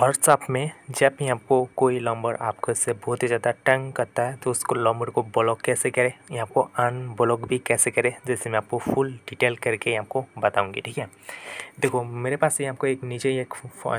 WhatsApp में जब भी आपको कोई नंबर आपको से बहुत ही ज़्यादा टंग करता है तो उसको नंबर को ब्लॉक कैसे करें यहाँ आपको अनब्लॉक भी कैसे करें जैसे मैं आपको फुल डिटेल करके आपको बताऊंगी ठीक है देखो मेरे पास ये आपको एक नीचे एक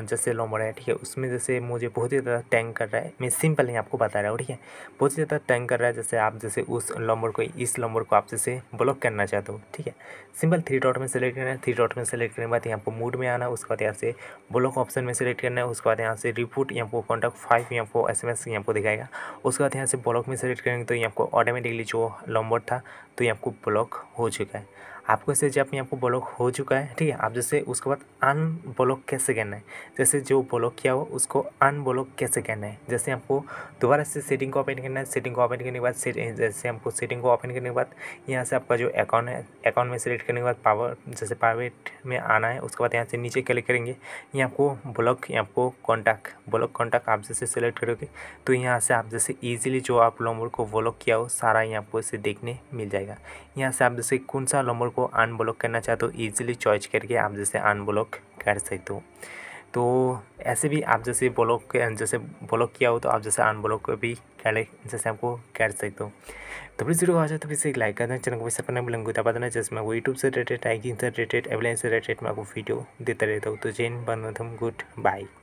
जैसे नंबर है ठीक है उसमें जैसे मुझे बहुत ही ज़्यादा टैंग कर रहा है मैं सिंपल ही आपको बता रहा हूँ ठीक है बहुत ही ज़्यादा टैंग कर रहा है जैसे आप जैसे उस नंबर को इस नंबर को आप जैसे ब्लॉक करना चाहते हो ठीक है सिंपल थ्री डॉट में सेलेक्ट करना है थ्री डॉट में सेलेक्ट करने के बाद यहाँ आपको मूड में आना उसके बाद यहाँ से ब्लॉक ऑप्शन में सेलेक्ट करना है उसके बाद यहाँ से रिपोर्ट यहाँ को कॉन्टैक्ट फाइव यहाँ को एस एम एस यहाँ को दिखाएगा उसके बाद यहाँ से ब्लॉक में सेलेक्ट करेंगे तो यहाँ को ऑटोमेटिकली जो नंबर था तो यहाँ को ब्लॉक हो चुका है आपको ऐसे जब यहाँ को ब्लॉक हो चुका है ठीक है आप जैसे उसके बाद अन ब्लॉक कैसे करना है जैसे जो ब्लॉक किया हुआ उसको अन ब्लॉक कैसे करना है जैसे आपको दोबारा से सेटिंग को ओपन करना है सेटिंग को ओपन करने के बाद से, जैसे हमको सेटिंग को ओपन करने के बाद यहाँ से आपका जो अकाउंट है अकाउंट में सेलेक्ट करने के बाद पावर जैसे प्राइवेट में आना है उसके बाद यहाँ से नीचे क्लिक करेंगे यहाँ आपको ब्लॉक यहाँ आपको कॉन्टैक्ट ब्लॉक कॉन्टैक्ट आप जैसे सेलेक्ट करोगे तो यहाँ से आप जैसे ईजिली जो आप नंबर को ब्लॉक किया हो सारा यहाँ आपको इसे देखने मिल जाएगा यहाँ से आप जैसे कौन सा नंबर को अनब्लॉक करना चाहते हो ईजिली चॉइस करके आप जैसे अनब्लॉक कर सकते हो तो ऐसे भी आप जैसे ब्लॉक जैसे ब्लॉक किया हो तो आप जैसे अनब्लॉक भी कर जैसे आपको कर सकते हो तो प्लीज़ वीडियो को अच्छा तो प्लीज़ एक लाइक कर देना चैनल को भी सपना बिलंग होता जैसे मैं यूट्यूब से रिलेटेड टाइकिंग से रिलेटेड एवलेंस से रिलेटेड मैं आपको वीडियो देता रहता हूँ तो जैन बंद गुड बाई